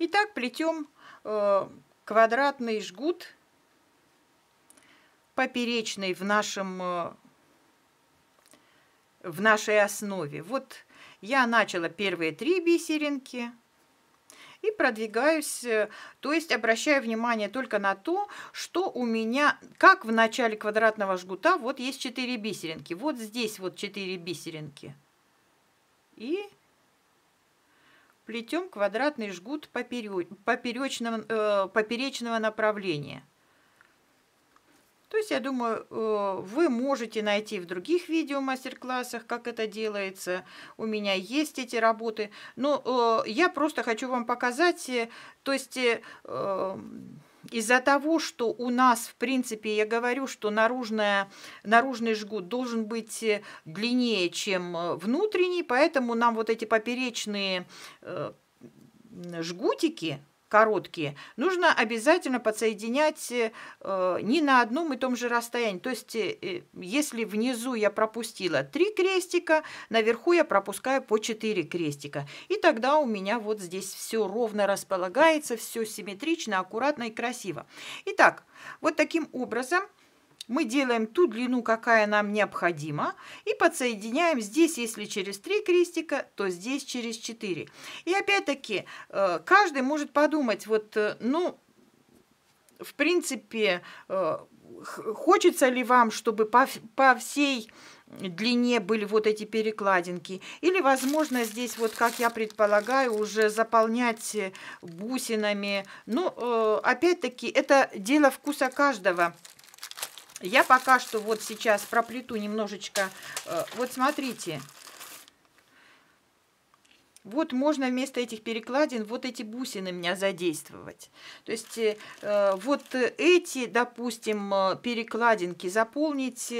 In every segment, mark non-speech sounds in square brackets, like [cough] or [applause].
Итак, плетем э, квадратный жгут поперечный в нашем э, в нашей основе. Вот я начала первые три бисеринки и продвигаюсь, э, то есть обращаю внимание только на то, что у меня, как в начале квадратного жгута, вот есть 4 бисеринки. Вот здесь вот 4 бисеринки. И плетем квадратный жгут поперечного, э, поперечного направления. То есть, я думаю, э, вы можете найти в других видео мастер-классах, как это делается. У меня есть эти работы. Но ну, э, я просто хочу вам показать, э, то есть эм, из-за того, что у нас, в принципе, я говорю, что наружная, наружный жгут должен быть э, длиннее, чем э, внутренний, поэтому нам вот эти поперечные э, жгутики короткие, нужно обязательно подсоединять э, не на одном и том же расстоянии. То есть, э, если внизу я пропустила 3 крестика, наверху я пропускаю по 4 крестика. И тогда у меня вот здесь все ровно располагается, все симметрично, аккуратно и красиво. Итак, вот таким образом мы делаем ту длину, какая нам необходима, и подсоединяем здесь, если через 3 крестика, то здесь через 4. И опять-таки, э, каждый может подумать, вот, э, ну, в принципе, э, хочется ли вам, чтобы по, по всей длине были вот эти перекладинки. Или, возможно, здесь, вот как я предполагаю, уже заполнять бусинами. Ну, опять-таки, это дело вкуса каждого. Я пока что вот сейчас проплету немножечко. Э, вот смотрите. Вот можно вместо этих перекладин вот эти бусины меня задействовать. То есть э, э, вот эти, допустим, перекладинки заполнить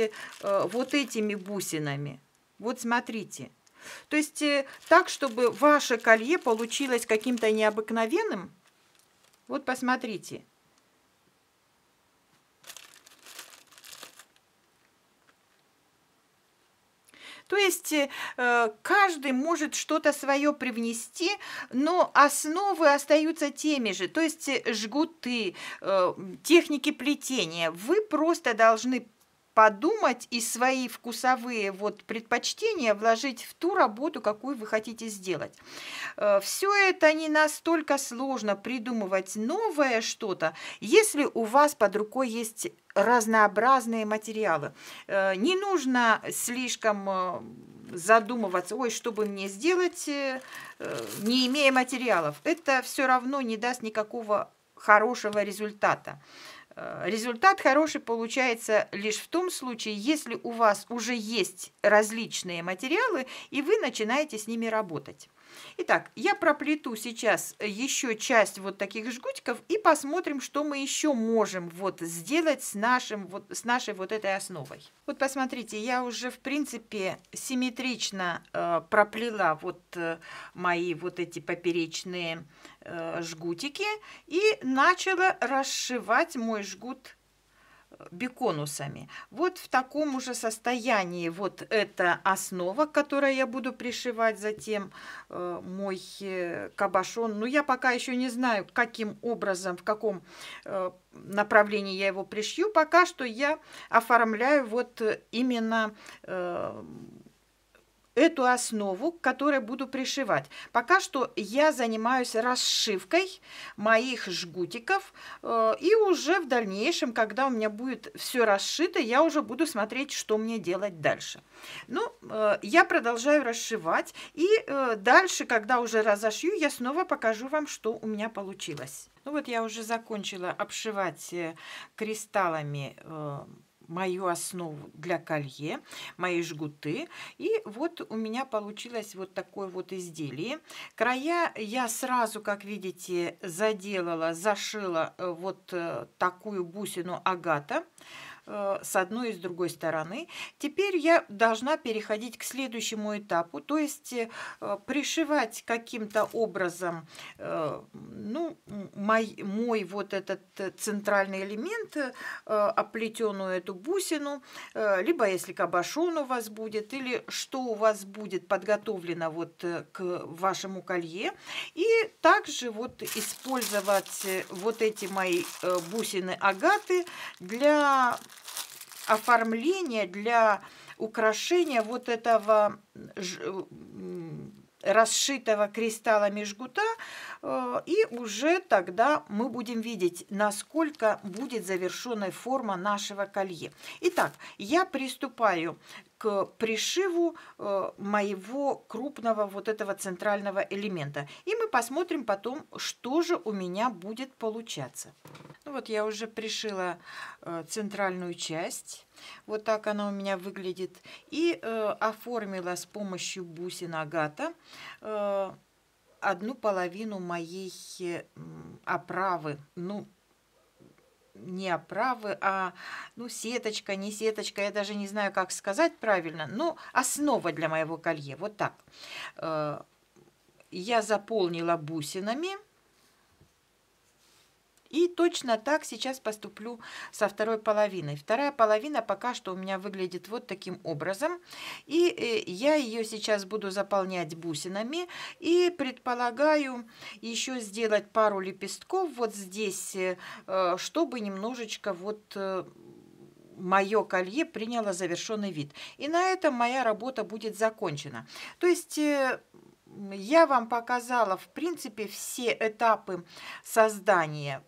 вот этими бусинами. Вот смотрите. То есть так, чтобы ваше колье получилось каким-то необыкновенным. Вот посмотрите. есть э, каждый может что-то свое привнести, но основы остаются теми же. То есть э, жгуты, э, техники плетения. Вы просто должны подумать и свои вкусовые вот предпочтения вложить в ту работу, какую вы хотите сделать. Э, все это не настолько сложно придумывать новое что-то, если у вас под рукой есть разнообразные материалы. Э, не нужно слишком э, задумываться, ой, что бы мне сделать, не имея материалов. Это все равно не даст никакого хорошего результата. Э, результат хороший получается лишь в том случае, если у вас уже есть различные материалы, и вы начинаете с ними работать. Итак, я проплету сейчас э, еще часть вот таких жгутиков и посмотрим, что мы еще можем вот сделать с, нашим, вот, с нашей вот этой основой. Вот посмотрите, я уже в принципе симметрично э, проплела вот э, мои вот эти поперечные э, жгутики и начала расшивать мой жгут беконусами. Вот в таком уже состоянии вот эта основа, к я буду пришивать затем э, мой э, кабашон. Но ну, я пока еще не знаю, каким образом, в каком э, направлении я его пришью. Пока что я оформляю вот именно эту основу, к которой буду пришивать. Пока что я занимаюсь расшивкой моих жгутиков, э, и уже в дальнейшем, когда у меня будет все расшито, я уже буду смотреть, что мне делать дальше. Ну, э, я продолжаю расшивать, и э, дальше, когда уже разошью, я снова покажу вам, что у меня получилось. Ну вот я уже закончила обшивать кристаллами мою основу для колье, мои жгуты. И вот у меня получилось вот такое вот изделие. Края я сразу, как видите, заделала, зашила э, вот э, такую бусину агата. Э, с одной и с другой стороны. Теперь я должна переходить к следующему этапу, то есть э, пришивать каким-то образом э, ну, мой, мой вот этот центральный элемент, оплетенную эту бусину, либо если кабошон у вас будет, или что у вас будет подготовлено вот к вашему колье. И также вот использовать вот эти мои бусины агаты для оформление, для украшения вот этого расшитого кристаллами жгута Э, и уже тогда мы будем видеть, насколько будет завершенная форма нашего колье. Итак, я приступаю к пришиву э, моего крупного вот этого центрального элемента. И мы посмотрим потом, что же у меня будет получаться. Ну вот я уже пришила э, центральную часть. Вот так она у меня выглядит. И э, оформила с помощью бусин агата э, одну половину моей оправы. Ну, не оправы, а ну, сеточка, не сеточка, я даже не знаю, как сказать правильно, но основа для моего колье, вот так. Э, я заполнила бусинами, и точно так сейчас поступлю со второй половиной. Вторая половина пока что у меня выглядит вот таким образом. И э, я ее сейчас буду заполнять бусинами. И предполагаю еще сделать пару лепестков вот здесь, э, э, чтобы немножечко вот мое колье приняло завершенный вид. И на этом моя работа будет закончена. То есть я вам показала, в принципе, все этапы создания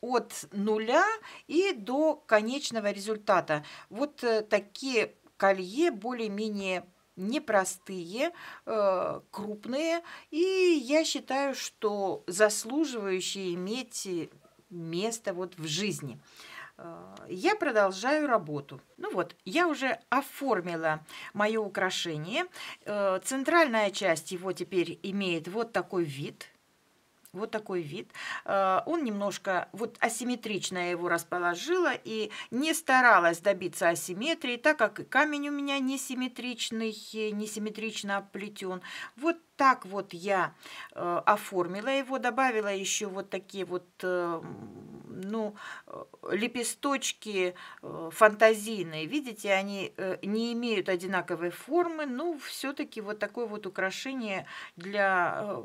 от нуля и до конечного результата. Вот э, такие колье более-менее непростые, э, крупные, и я считаю, что заслуживающие иметь место вот в жизни. Э, я продолжаю работу. Ну вот, я уже оформила мое украшение. Центральная часть его теперь имеет вот такой вид – вот такой вид. Э, он немножко вот асимметрично я его расположила и не старалась добиться асимметрии, так как камень у меня несимметричный, э, несимметрично оплетен. Вот так вот я э, оформила его, добавила еще вот такие вот, ну, лепесточки фантазийные. Видите, они не имеют одинаковой формы, но все-таки вот такое вот украшение для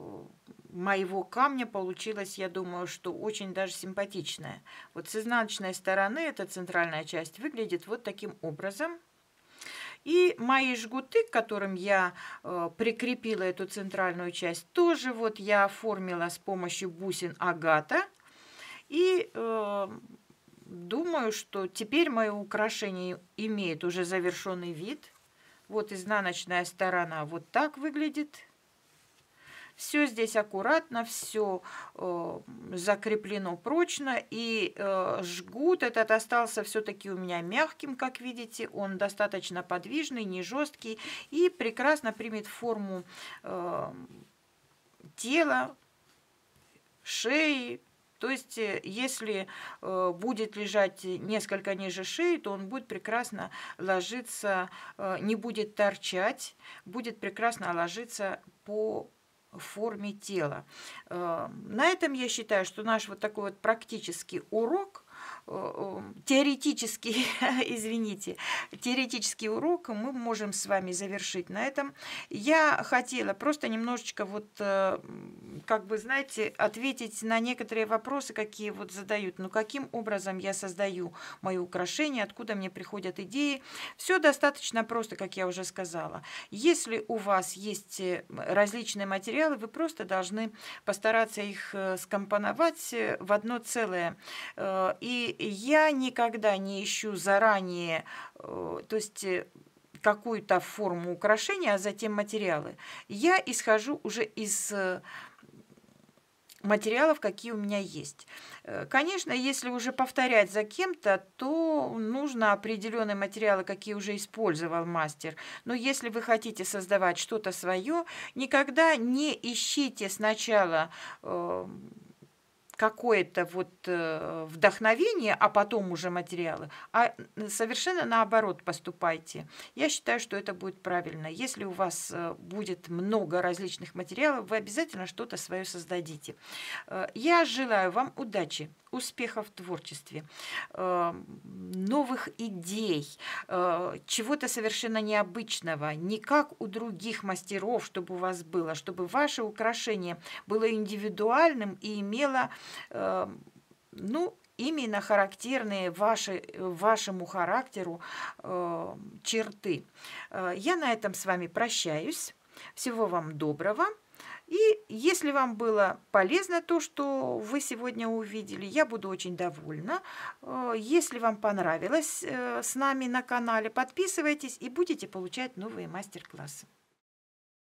моего камня получилось, я думаю, что очень даже симпатичное. Вот с изнаночной стороны эта центральная часть выглядит вот таким образом. И мои жгуты, к которым я э, прикрепила эту центральную часть, тоже вот я оформила с помощью бусин агата. И э, думаю, что теперь мое украшение имеет уже завершенный вид. Вот изнаночная сторона вот так выглядит. Все здесь аккуратно, все э, закреплено прочно. И э, жгут этот остался все-таки у меня мягким, как видите. Он достаточно подвижный, не жесткий и прекрасно примет форму э, тела, шеи, то есть, э, если э, будет лежать несколько ниже шеи, то он будет прекрасно ложиться, э, не будет торчать, будет прекрасно ложиться по форме тела. Э, на этом я считаю, что наш вот такой вот практический урок – Э, э, теоретический, [laughs] извините, теоретический урок мы можем с вами завершить на этом. Я хотела просто немножечко вот, э, как бы, знаете, ответить на некоторые вопросы, какие вот задают. Ну, каким образом я создаю мои украшения, откуда мне приходят идеи. Все достаточно просто, как я уже сказала. Если у вас есть различные материалы, вы просто должны постараться их скомпоновать в одно целое. И я никогда не ищу заранее, э, то есть э, какую-то форму украшения, а затем материалы. Я исхожу уже из э, материалов, какие у меня есть. Конечно, если уже повторять за кем-то, то нужно определенные материалы, какие уже использовал мастер. Но если вы хотите создавать что-то свое, никогда не ищите сначала какое-то вот э, вдохновение, а потом уже материалы, а совершенно наоборот поступайте. Я считаю, что это будет правильно. Если у вас э, будет много различных материалов, вы обязательно что-то свое создадите. Э, я желаю вам удачи, успехов в творчестве, новых идей, чего-то совершенно необычного, не как у других мастеров, чтобы у вас было, а чтобы ваше украшение было индивидуальным и имело Эм, ну, именно характерные ваши, вашему характеру эм, э, черты. Я на этом с вами прощаюсь. Всего вам доброго. И если вам было полезно то, что вы сегодня увидели, я буду очень довольна. Э, если вам понравилось э, с нами на канале, подписывайтесь и будете получать новые мастер-классы.